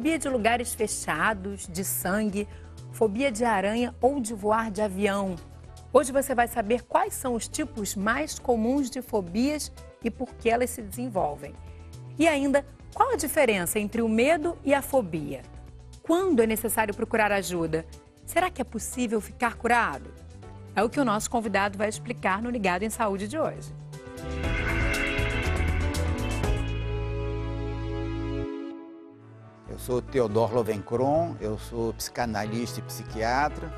fobia de lugares fechados, de sangue, fobia de aranha ou de voar de avião. Hoje você vai saber quais são os tipos mais comuns de fobias e por que elas se desenvolvem. E ainda, qual a diferença entre o medo e a fobia? Quando é necessário procurar ajuda? Será que é possível ficar curado? É o que o nosso convidado vai explicar no Ligado em Saúde de hoje. sou Teodoro Lovencron, eu sou psicanalista e psiquiatra,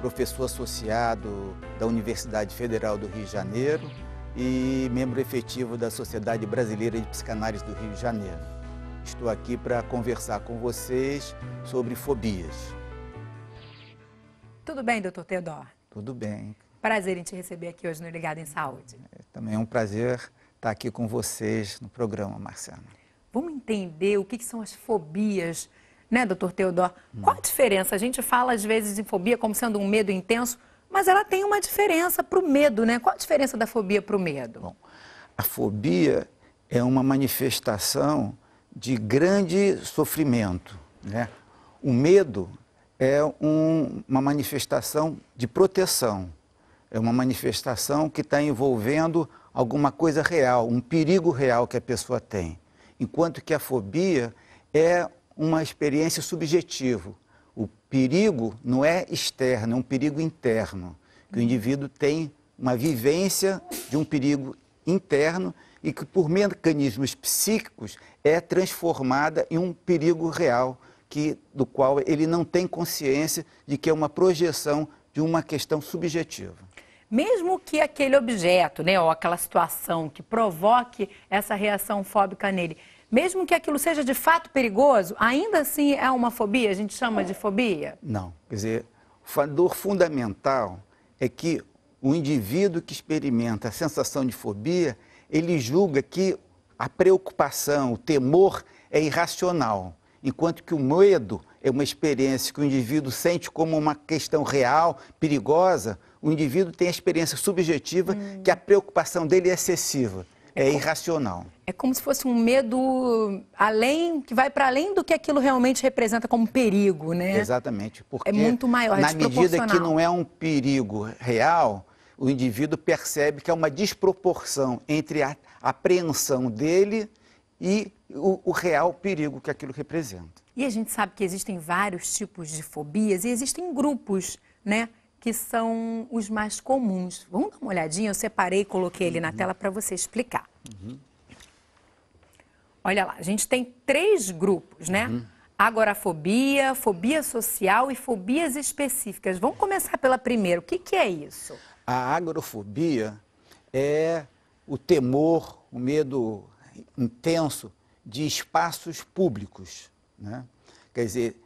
professor associado da Universidade Federal do Rio de Janeiro e membro efetivo da Sociedade Brasileira de Psicanálise do Rio de Janeiro. Estou aqui para conversar com vocês sobre fobias. Tudo bem, doutor Teodoro? Tudo bem. Prazer em te receber aqui hoje no Ligado em Saúde. É, também é um prazer estar aqui com vocês no programa, Marcelo. Vamos entender o que, que são as fobias, né, doutor Teodoro? Hum. Qual a diferença? A gente fala às vezes de fobia como sendo um medo intenso, mas ela tem uma diferença para o medo, né? Qual a diferença da fobia para o medo? Bom, a fobia é uma manifestação de grande sofrimento, né? O medo é um, uma manifestação de proteção, é uma manifestação que está envolvendo alguma coisa real, um perigo real que a pessoa tem enquanto que a fobia é uma experiência subjetiva. O perigo não é externo, é um perigo interno, que o uhum. indivíduo tem uma vivência de um perigo interno e que por mecanismos psíquicos é transformada em um perigo real, que, do qual ele não tem consciência de que é uma projeção de uma questão subjetiva. Mesmo que aquele objeto, né, ou aquela situação que provoque essa reação fóbica nele, mesmo que aquilo seja de fato perigoso, ainda assim é uma fobia? A gente chama de fobia? Não. Quer dizer, o fator fundamental é que o indivíduo que experimenta a sensação de fobia, ele julga que a preocupação, o temor é irracional, enquanto que o medo é uma experiência que o indivíduo sente como uma questão real, perigosa, o indivíduo tem a experiência subjetiva hum. que a preocupação dele é excessiva, é, é irracional. é como se fosse um medo além, que vai para além do que aquilo realmente representa como perigo, né? Exatamente. Porque é muito maior, é Na medida que não é um perigo real, o indivíduo percebe que há é uma desproporção entre a apreensão dele e o, o, real perigo que aquilo representa. E a gente sabe que existem vários tipos de fobias e existem grupos, né? que são os mais comuns. Vamos dar uma olhadinha? Eu separei e coloquei ele na uhum. tela para você explicar. Uhum. Olha lá, a gente tem três grupos, né? Uhum. Agorafobia, fobia social e fobias específicas. Vamos começar pela primeira. O que, que é isso? A agorafobia é o temor, o medo intenso de espaços públicos. Né? Quer dizer,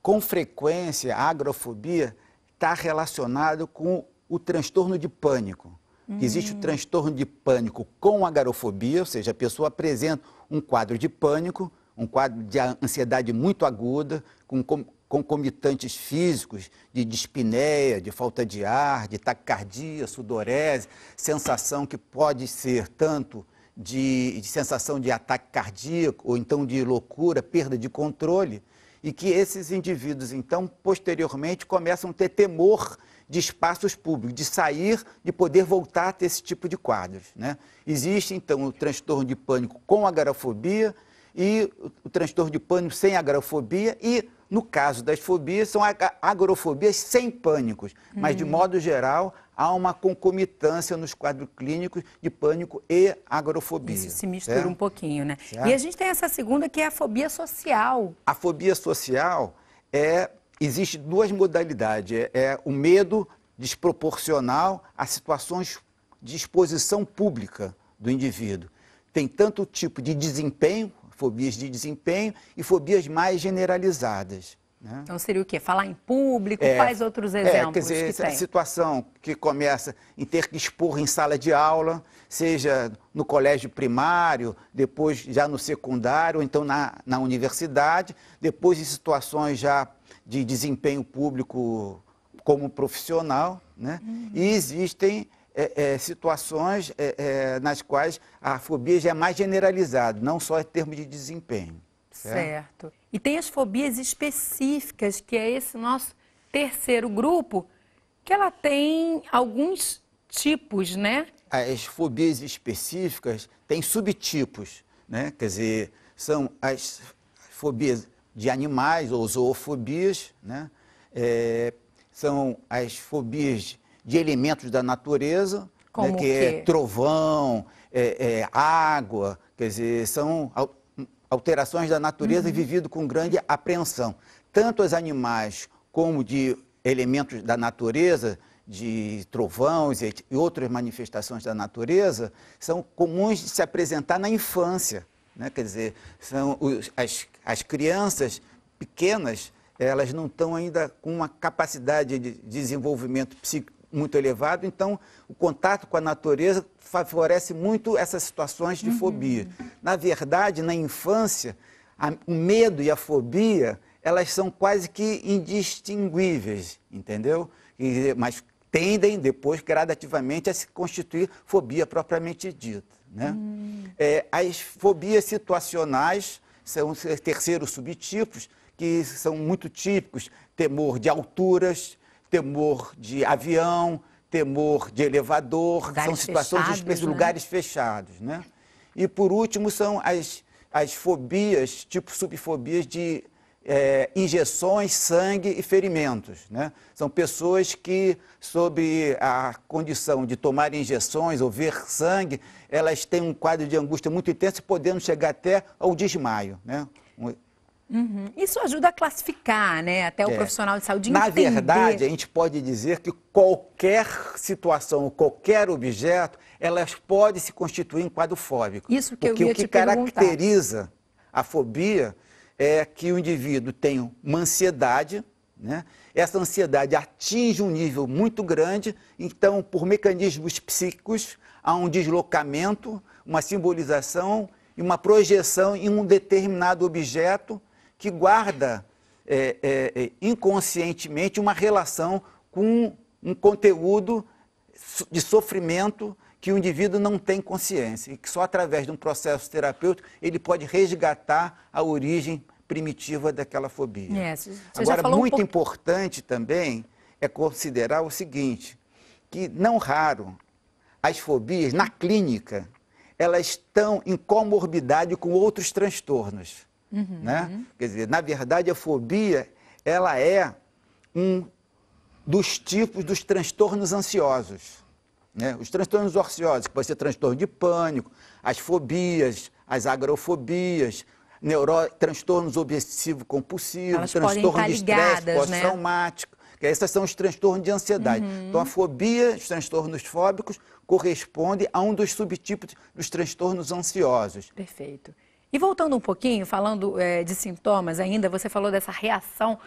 com frequência, a agrofobia está relacionado com o transtorno de pânico. Existe o hum. transtorno de pânico com a garofobia, ou seja, a pessoa apresenta um quadro de pânico, um quadro de ansiedade muito aguda, com concomitantes físicos de dispneia, de falta de ar, de taquicardia, sudorese, sensação que pode ser tanto de, de sensação de ataque cardíaco ou então de loucura, perda de controle e que esses indivíduos, então, posteriormente, começam a ter temor de espaços públicos, de sair, de poder voltar a ter esse tipo de quadros. Né? Existe, então, o transtorno de pânico com agorafobia e o transtorno de pânico sem agorafobia e, no caso das fobias, são agorofobias sem pânicos, mas, de hum. modo geral, há uma concomitância nos quadros clínicos de pânico e agrofobia. Isso se mistura certo? um pouquinho, né? Certo? E a gente tem essa segunda que é a fobia social. A fobia social é existe duas modalidades, é, é o medo desproporcional a situações de exposição pública do indivíduo. Tem tanto tipo de desempenho, fobias de desempenho e fobias mais generalizadas. Né? Então seria o quê? Falar em público? É, Quais outros exemplos? É, quer dizer, que tem? situação que começa em ter que expor em sala de aula, seja no colégio primário, depois já no secundário, ou então na, na universidade, depois em situações já de desempenho público como profissional. Né? Uhum. E existem é, é, situações é, é nas quais a fobia já é mais generalizada, não só em termos de desempenho. É? Certo. E tem as fobias específicas, que é esse nosso terceiro grupo, que ela tem alguns tipos, né? As fobias específicas têm subtipos, né? Quer dizer, são as fobias de animais ou zoofobias, né? É, são as fobias de elementos da natureza, né? Como né? que é trovão, é, é água, quer dizer, são alterações da natureza uhum. e vivido com grande apreensão. Tanto os animais como de elementos da natureza, de trovões e outras manifestações da natureza, são comuns de se apresentar na infância. Né? Quer dizer, são os, as, as crianças pequenas, elas não estão ainda com uma capacidade de desenvolvimento psíquico muito elevado, então o contato com a natureza favorece muito essas situações de uhum. fobia. Na verdade, na infância, a, o medo e a fobia, elas são quase que indistinguíveis, entendeu? E, mas tendem depois gradativamente a se constituir fobia propriamente dita. Né? Hum. É, as fobias situacionais são os terceiros subtipos que são muito típicos: temor de alturas, temor de avião, temor de elevador, lugares são situações fechados, de né? lugares fechados, né? E por último são as, as fobias, tipo subfobias de é, injeções, sangue e ferimentos, né? São pessoas que, sob a condição de tomar injeções ou ver sangue, elas têm um quadro de angústia muito intenso, podendo chegar até ao desmaio, né? Uhum. Isso ajuda a classificar, né? Até o é. profissional de saúde Na entender. Na verdade, a gente pode dizer que qualquer situação, qualquer objeto, elas podem se constituir em quadro fóbico. Isso que porque eu ia o que caracteriza perguntar. a fobia é que o indivíduo tem uma ansiedade, né? Essa ansiedade atinge um nível muito grande, então, por mecanismos psíquicos, há um deslocamento, uma simbolização e uma projeção em um determinado objeto que guarda é, é, é, inconscientemente uma relação com um conteúdo de sofrimento que o indivíduo não tem consciência e que só através de um processo terapêutico ele pode resgatar a origem primitiva daquela fobia. É, Agora, muito um importante também é considerar o seguinte, que não raro as fobias na clínica, elas estão em comorbidade com outros transtornos. Uhum, né? Uhum. Quer dizer, na verdade, a fobia ela é um dos tipos dos transtornos ansiosos. Né? Os transtornos ansiosos, que pode ser transtorno de pânico, as fobias, as agrofobias, neuro... transtornos obsessivo-compulsivos, transtorno de estresse pós-traumático. Né? Que esses são os transtornos de ansiedade. Uhum. Então, a fobia, os transtornos fóbicos, corresponde a um dos subtipos dos transtornos ansiosos. Perfeito. E voltando um pouquinho, falando é, de sintomas ainda, você falou dessa reação,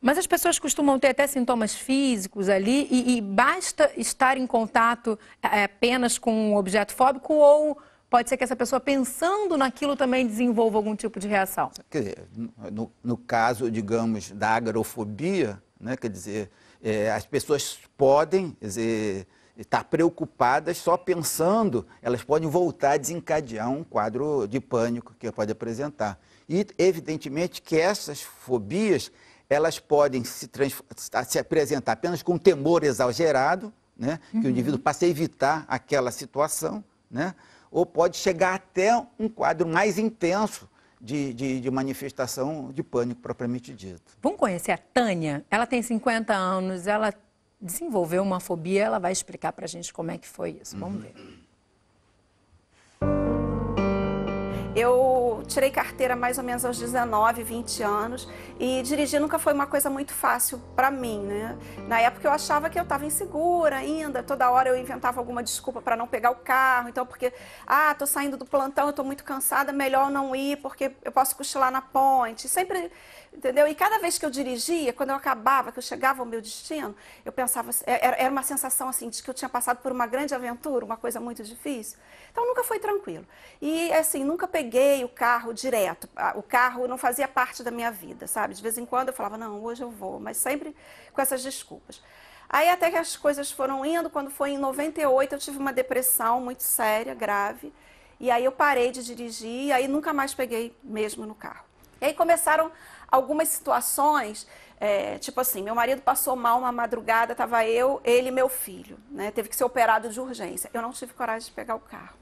mas as pessoas costumam ter até sintomas físicos ali e, e basta estar em contato é, apenas com um objeto fóbico ou pode ser que essa pessoa pensando naquilo também desenvolva algum tipo de reação? Quer dizer, no, no caso, digamos, da agrofobia, né, quer dizer, é, as pessoas podem dizer, estar preocupadas só pensando, elas podem voltar a desencadear um quadro de pânico que pode apresentar. E, evidentemente, que essas fobias, elas podem se, se apresentar apenas com um temor exagerado, né? que o uhum. indivíduo passa a evitar aquela situação, né? ou pode chegar até um quadro mais intenso, de, de, de, manifestação de pânico propriamente dito. Vamos conhecer a Tânia. Ela tem 50 anos, ela desenvolveu uma fobia, ela vai explicar para a gente como é que foi isso. Vamos uhum. ver. Eu tirei carteira mais ou menos aos 19, 20 anos e dirigir nunca foi uma coisa muito fácil para mim, né? Na época eu achava que eu estava insegura ainda, toda hora eu inventava alguma desculpa para não pegar o carro, então porque ah, tô saindo do plantão, eu tô muito cansada, melhor não ir porque eu posso cochilar na ponte. Sempre Entendeu? E cada vez que eu dirigia, quando eu acabava, que eu chegava ao meu destino, eu pensava, assim, é, era uma sensação assim de que eu tinha passado por uma grande aventura, uma coisa muito difícil. Então nunca foi tranquilo. E assim, nunca peguei o carro direto. O carro não fazia parte da minha vida, sabe? De vez em quando eu falava, não, hoje eu vou, mas sempre com essas desculpas. Aí até que as coisas foram indo, quando foi em 98, eu tive uma depressão muito séria, grave. E aí eu parei de dirigir, e aí nunca mais peguei mesmo no carro. E aí começaram algumas situações, é, tipo assim, meu marido passou mal uma madrugada, estava eu, ele e meu filho, né? Teve que ser operado de urgência. Eu não tive coragem de pegar o carro.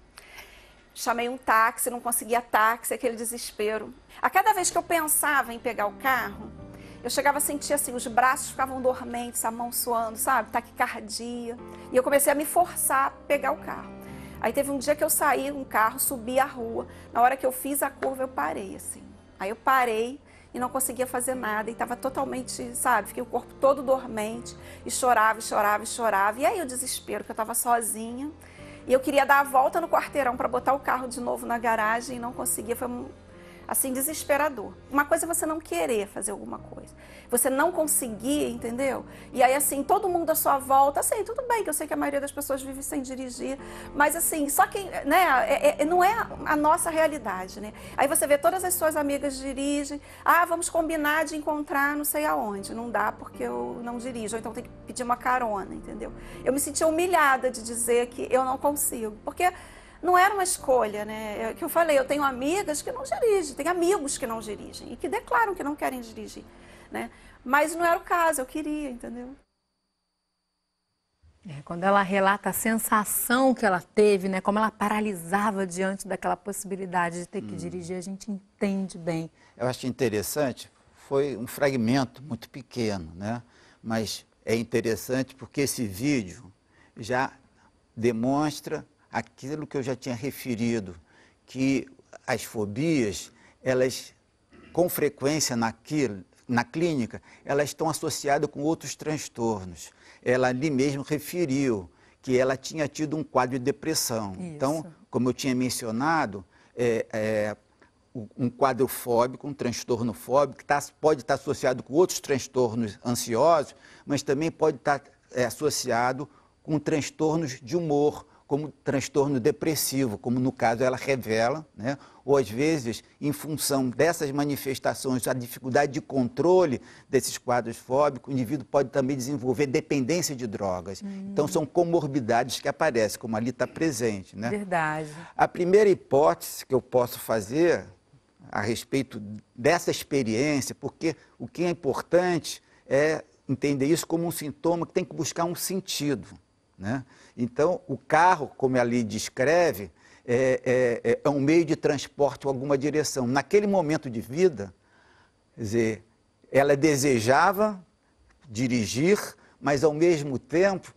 Chamei um táxi, não conseguia táxi, aquele desespero. A cada vez que eu pensava em pegar o carro, eu chegava a sentir assim, os braços ficavam dormentes, a mão suando, sabe? Taquicardia. E eu comecei a me forçar a pegar o carro. Aí teve um dia que eu saí um carro, subi a rua. Na hora que eu fiz a curva, eu parei, assim. Aí eu parei, e não conseguia fazer nada e estava totalmente, sabe, fiquei o corpo todo dormente e chorava, e chorava, e chorava. E aí o desespero, que eu estava sozinha. E eu queria dar a volta no quarteirão para botar o carro de novo na garagem e não conseguia. Foi assim desesperador. Uma coisa é você não querer fazer alguma coisa, você não conseguir, entendeu? E aí assim, todo mundo à sua volta, assim, tudo bem que eu sei que a maioria das pessoas vive sem dirigir, mas assim, só quem né, é, é, é, não é a nossa realidade, né? Aí você vê todas as suas amigas dirigem, ah, vamos combinar de encontrar não sei aonde, não dá porque eu não dirijo, ou então tem que pedir uma carona, entendeu? Eu me senti humilhada de dizer que eu não consigo, porque não era uma escolha, né? É que eu falei, eu tenho amigas que não dirigem, tenho amigos que não dirigem e que declaram que não querem dirigir, né? Mas não era o caso, eu queria, entendeu? É, quando ela relata a sensação que ela teve, né, como ela paralisava diante daquela possibilidade de ter que hum. dirigir, a gente entende bem. Eu acho interessante, foi um fragmento muito pequeno, né? mas é interessante porque esse vídeo já demonstra aquilo que eu já tinha referido, que as fobias, elas, com frequência naquilo, na clínica, elas estão associadas com outros transtornos. Ela ali mesmo referiu que ela tinha tido um quadro de depressão. Isso. Então, como eu tinha mencionado, é, é, um quadro fóbico, um transtorno fóbico, que tá, pode estar tá associado com outros transtornos ansiosos, mas também pode estar tá, é, associado com transtornos de humor, como transtorno depressivo, como no caso ela revela, né? ou às vezes, em função dessas manifestações, a dificuldade de controle desses quadros fóbicos, o indivíduo pode também desenvolver dependência de drogas. Então, hum. Então, são comorbidades que aparecem, como ali está presente. Né? Verdade. A primeira hipótese que eu posso fazer a respeito dessa experiência, porque o que é importante é entender isso como um sintoma que tem que buscar um sentido. Né? Então, o carro, como ali descreve, é, é, é um meio de transporte em alguma direção. Naquele momento de vida, quer dizer, ela desejava dirigir, mas ao mesmo tempo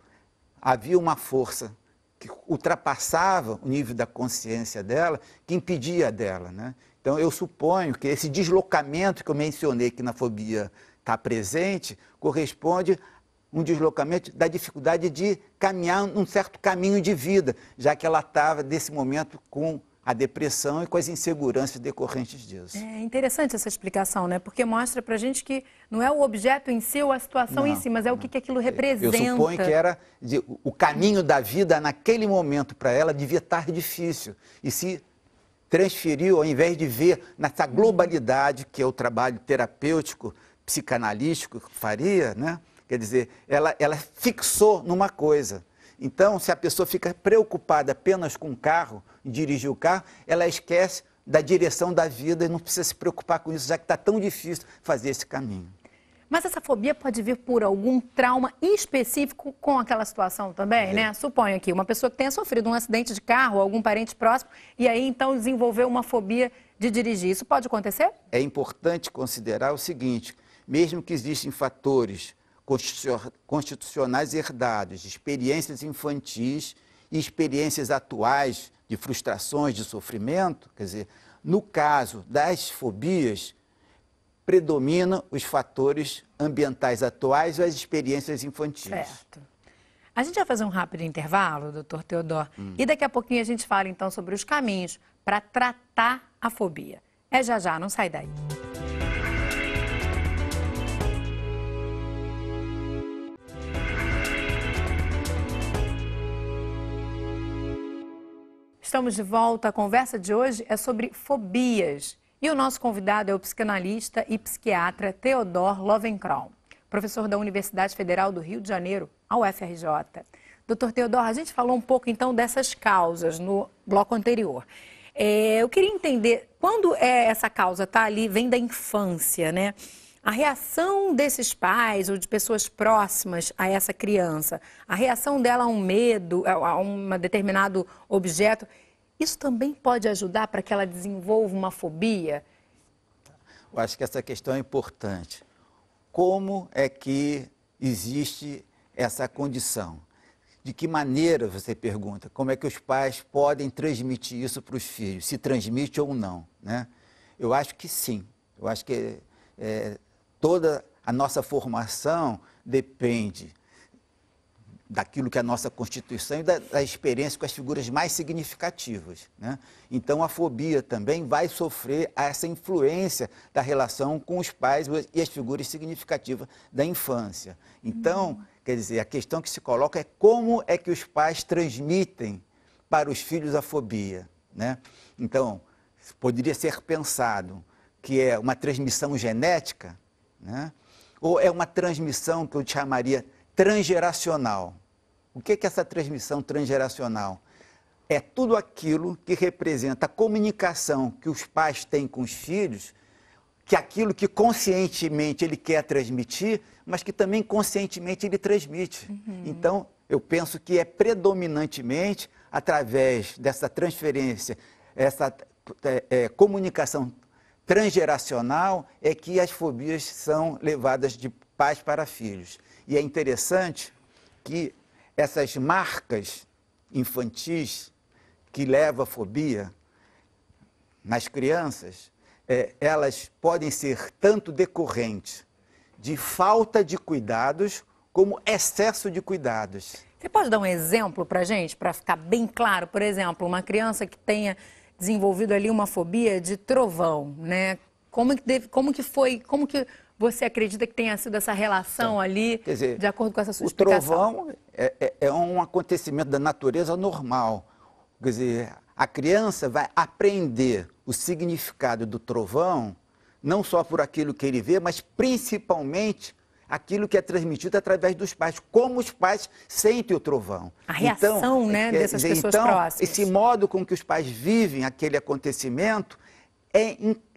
havia uma força que ultrapassava o nível da consciência dela, que impedia dela. Né? Então, eu suponho que esse deslocamento que eu mencionei, que na fobia está presente, corresponde um deslocamento da dificuldade de caminhar num certo caminho de vida, já que ela estava, nesse momento, com a depressão e com as inseguranças decorrentes disso. É interessante essa explicação, né? Porque mostra para gente que não é o objeto em si ou a situação não, em si, mas é não. o que, que aquilo representa. Eu suponho que era de, o caminho da vida naquele momento para ela devia estar difícil e se transferiu ao invés de ver nessa globalidade que é o trabalho terapêutico psicanalístico que faria, né? Quer dizer, ela, ela fixou numa coisa. Então, se a pessoa fica preocupada apenas com o carro, dirigir o carro, ela esquece da direção da vida e não precisa se preocupar com isso, já que está tão difícil fazer esse caminho. Mas essa fobia pode vir por algum trauma específico com aquela situação também, né? é. né? Suponho aqui, uma pessoa que tenha sofrido um acidente de carro, algum parente próximo, e aí então desenvolveu uma fobia de dirigir. Isso pode acontecer? É importante considerar o seguinte: mesmo que existem fatores constitucionais herdados, experiências infantis e experiências atuais de frustrações, de sofrimento, quer dizer, no caso das fobias, predominam os fatores ambientais atuais e as experiências infantis. Certo. A gente vai fazer um rápido intervalo, doutor Teodoro, hum. e daqui a pouquinho a gente fala então sobre os caminhos para tratar a fobia. É já já, não sai daí. Estamos de volta. A conversa de hoje é sobre fobias. E o nosso convidado é o psicanalista e psiquiatra Theodor Lovenkron, professor da Universidade Federal do Rio de Janeiro, a UFRJ. Doutor Theodor, a gente falou um pouco então dessas causas no bloco anterior. É, eu queria entender quando é essa causa está ali, vem da infância, né? A reação desses pais ou de pessoas próximas a essa criança, a reação dela a um medo, a um determinado objeto, isso também pode ajudar para que ela desenvolva uma fobia? Eu acho que essa questão é importante. Como é que existe essa condição? De que maneira, você pergunta, como é que os pais podem transmitir isso para os filhos? Se transmite ou não, né? Eu acho que sim. Eu acho que é, é Toda a nossa formação depende daquilo que é a nossa Constituição e da, da experiência com as figuras mais significativas. Né? Então, a fobia também vai sofrer essa influência da relação com os pais e as figuras significativas da infância. Então, hum. quer dizer, a questão que se coloca é como é que os pais transmitem para os filhos a fobia. Né? Então, poderia ser pensado que é uma transmissão genética, né? Ou é uma transmissão que eu chamaria transgeracional. O que é, que essa transmissão transgeracional? É tudo aquilo que representa a comunicação que os pais têm com os filhos, que é aquilo que conscientemente ele quer transmitir, mas que também conscientemente ele transmite. Uhum. Então, eu penso que é predominantemente através dessa transferência, essa é, é comunicação transgeracional é que as fobias são levadas de pais para filhos. E é interessante que essas marcas infantis que levam a fobia nas crianças, é, elas podem ser tanto decorrentes de falta de cuidados como excesso de cuidados. Você pode dar um exemplo para gente, para ficar bem claro? Por exemplo, uma criança que tenha desenvolvido ali uma fobia de trovão, né? Como que, deve, como que foi, como que você acredita que tenha sido essa relação então, ali, dizer, de acordo com essa sua o O trovão é, é, é um acontecimento da natureza normal. Quer dizer, a criança vai aprender o significado do trovão, não só por aquilo que ele vê, mas principalmente aquilo que é transmitido através dos pais, como os pais sentem o trovão. A então, reação então, né, é dessas dizer, é, pessoas então, próximas. Esse modo com que os pais vivem aquele acontecimento é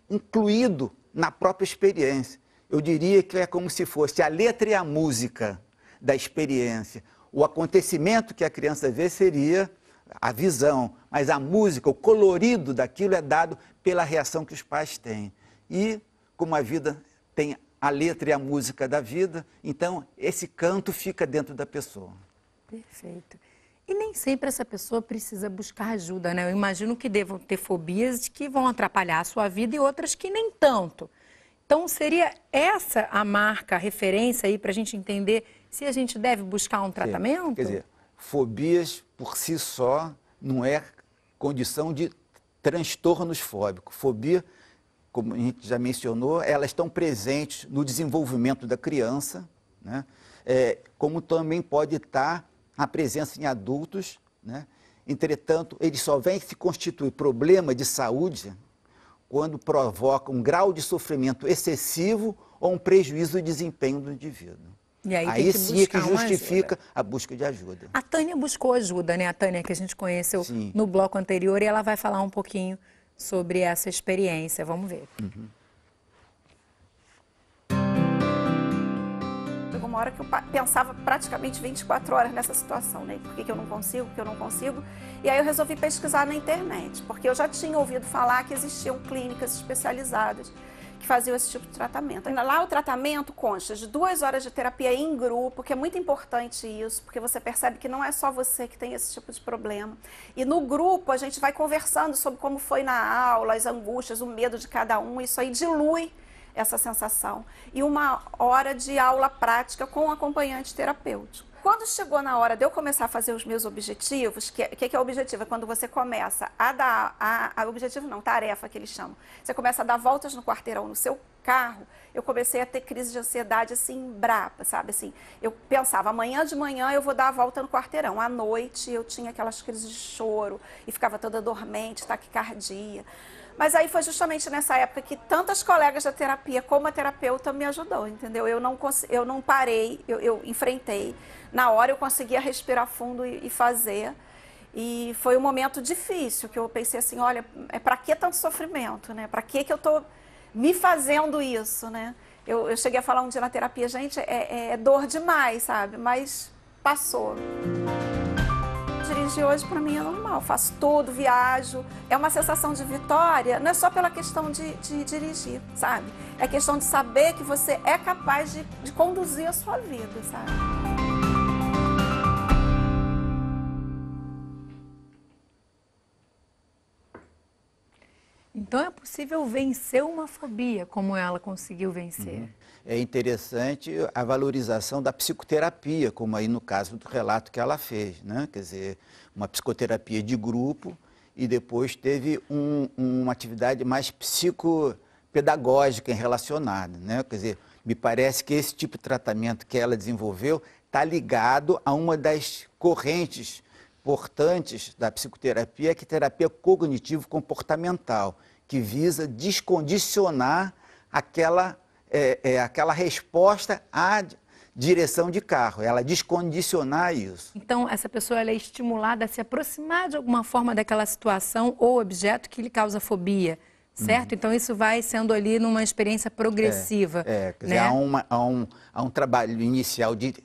incluído na própria experiência. Eu diria que é como se fosse a letra e a música da experiência. O acontecimento que a criança vê seria a visão, mas a música, o colorido daquilo é dado pela reação que os pais têm. E como a vida tem a letra e a música da vida, então esse canto fica dentro da pessoa. Perfeito. E nem sempre essa pessoa precisa buscar ajuda, né? Eu imagino que devam ter fobias que vão atrapalhar a sua vida e outras que nem tanto. Então, seria essa a marca, a referência aí para a gente entender se a gente deve buscar um tratamento? Sim. Quer dizer, fobias por si só não é condição de transtornos fóbicos. Fobia como a gente já mencionou, elas estão presentes no desenvolvimento da criança, né? É, como também pode estar a presença em adultos. Né? Entretanto, ele só vem se constituir problema de saúde quando provoca um grau de sofrimento excessivo ou um prejuízo do desempenho do indivíduo. E aí, aí que sim é que justifica a busca de ajuda. A Tânia buscou ajuda, né? A Tânia que a gente conheceu sim. no bloco anterior e ela vai falar um pouquinho sobre essa experiência. Vamos ver. Uhum. Uma hora que eu pensava praticamente 24 horas nessa situação, né? Por que, que eu não consigo, por que eu não consigo? E aí eu resolvi pesquisar na internet, porque eu já tinha ouvido falar que existiam clínicas especializadas que faziam esse tipo de tratamento. Lá o tratamento consta de duas horas de terapia em grupo, que é muito importante isso, porque você percebe que não é só você que tem esse tipo de problema. E no grupo a gente vai conversando sobre como foi na aula, as angústias, o medo de cada um, isso aí dilui essa sensação. E uma hora de aula prática com acompanhante terapêutico. Quando chegou na hora de eu começar a fazer os meus objetivos, o que, que, que, é objetivo? É quando você começa a dar. A, a, objetivo não, tarefa que eles chamam. Você começa a dar voltas no quarteirão, no seu carro. Eu comecei a ter crise de ansiedade assim, braba, sabe? Assim, eu pensava, amanhã de manhã eu vou dar a volta no quarteirão. À noite eu tinha aquelas crises de choro e ficava toda dormente, taquicardia. Mas aí foi justamente nessa época que tantas colegas da terapia como a terapeuta me ajudou, entendeu? Eu não, eu não parei, eu, eu enfrentei na hora eu conseguia respirar fundo e, e fazer. E foi um momento difícil, que eu pensei assim, olha, é para que tanto sofrimento, né? Para que que eu tô me fazendo isso, né? Eu, eu cheguei a falar um dia na terapia, gente, é, é, é dor demais, sabe? Mas passou. Dirigir hoje para mim é normal, faço tudo, viajo. É uma sensação de vitória, não é só pela questão de, de dirigir, sabe? É questão de saber que você é capaz de, de conduzir a sua vida, sabe? Então é possível vencer uma fobia como ela conseguiu vencer. Uhum. É interessante a valorização da psicoterapia, como aí no caso do relato que ela fez, né? Quer dizer, uma psicoterapia de grupo e depois teve um, uma atividade mais psicopedagógica relacionada, né? Quer dizer, me parece que esse tipo de tratamento que ela desenvolveu está ligado a uma das correntes importantes da psicoterapia, que é a terapia cognitivo-comportamental, que visa descondicionar aquela, é, é, aquela resposta à direção de carro, ela descondicionar isso. Então, essa pessoa é estimulada a se aproximar de alguma forma daquela situação ou objeto que lhe causa fobia, certo? Uhum. Então, isso vai sendo ali numa experiência progressiva. É, é quer né? há, uma, há, um, há um trabalho inicial de,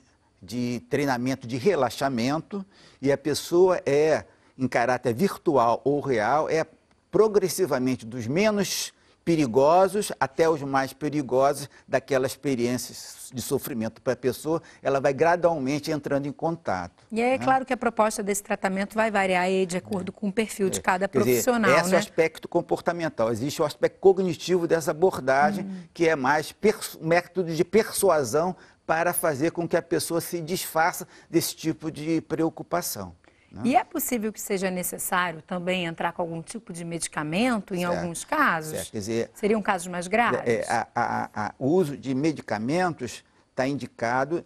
de treinamento de relaxamento e a pessoa é, em caráter virtual ou real, é progressivamente dos menos perigosos até os mais perigosos daquela experiência de sofrimento para a pessoa, ela vai gradualmente entrando em contato. E é né? claro que a proposta desse tratamento vai variar de acordo com o perfil de é. cada Quer profissional. Dizer, esse né? é o né? aspecto comportamental. Existe o aspecto cognitivo dessa abordagem, hum. que é mais método de persuasão para fazer com que a pessoa se disfarça desse tipo de preocupação. Né? E é possível que seja necessário também entrar com algum tipo de medicamento em certo, alguns casos? Quer dizer, Seriam casos mais graves? É, a, a, a, o uso de medicamentos está indicado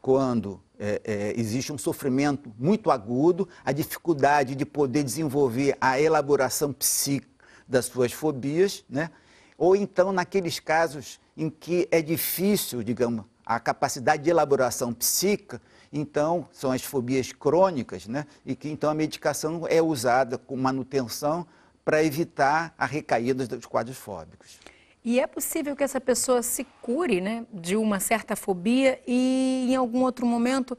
quando é, é, existe um sofrimento muito agudo, a dificuldade de poder desenvolver a elaboração psíquica das suas fobias, né? ou então naqueles casos em que é difícil, digamos, a capacidade de elaboração psíquica então, são as fobias crônicas, né? E que então a medicação é usada com manutenção para evitar a recaída dos quadros fóbicos. E é possível que essa pessoa se cure, né, de uma certa fobia e em algum outro momento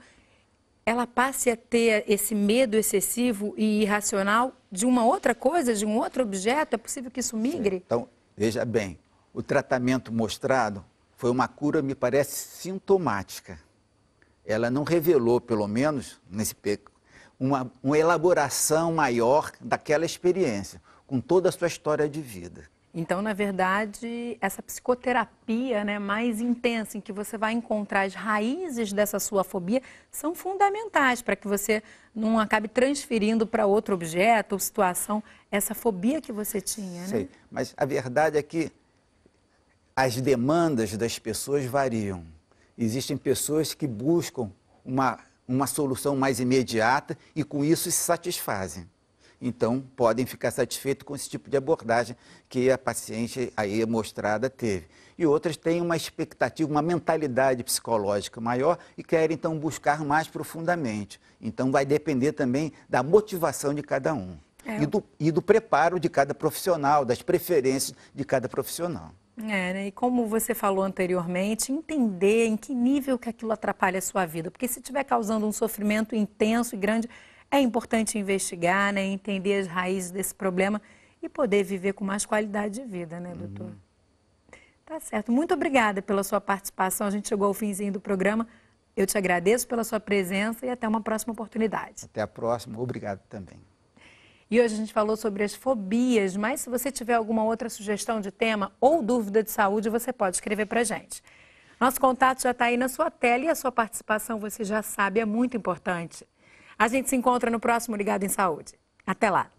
ela passe a ter esse medo excessivo e irracional de uma outra coisa, de um outro objeto? É possível que isso migre? Sim. Então, veja bem, o tratamento mostrado foi uma cura, me parece, sintomática ela não revelou, pelo menos nesse período, uma, uma elaboração maior daquela experiência, com toda a sua história de vida. Então, na verdade, essa psicoterapia né, mais intensa, em que você vai encontrar as raízes dessa sua fobia, são fundamentais para que você não acabe transferindo para outro objeto ou situação essa fobia que você tinha. Né? mas a verdade é que as demandas das pessoas variam. Existem pessoas que buscam uma, uma solução mais imediata e com isso se satisfazem. Então, podem ficar satisfeitos com esse tipo de abordagem que a paciente aí mostrada teve. E outras têm uma expectativa, uma mentalidade psicológica maior e querem então buscar mais profundamente. Então, vai depender também da motivação de cada um. É. E, do, e do preparo de cada profissional, das preferências de cada profissional. É, né? E como você falou anteriormente, entender em que nível que aquilo atrapalha a sua vida. Porque se estiver causando um sofrimento intenso e grande, é importante investigar, né? entender as raízes desse problema e poder viver com mais qualidade de vida, né, doutor? Uhum. Tá certo. Muito obrigada pela sua participação. A gente chegou ao finzinho do programa. Eu te agradeço pela sua presença e até uma próxima oportunidade. Até a próxima. Obrigado também. E hoje a gente falou sobre as fobias, mas se você tiver alguma outra sugestão de tema ou dúvida de saúde, você pode escrever para a gente. Nosso contato já está aí na sua tela e a sua participação, você já sabe, é muito importante. A gente se encontra no próximo Ligado em Saúde. Até lá!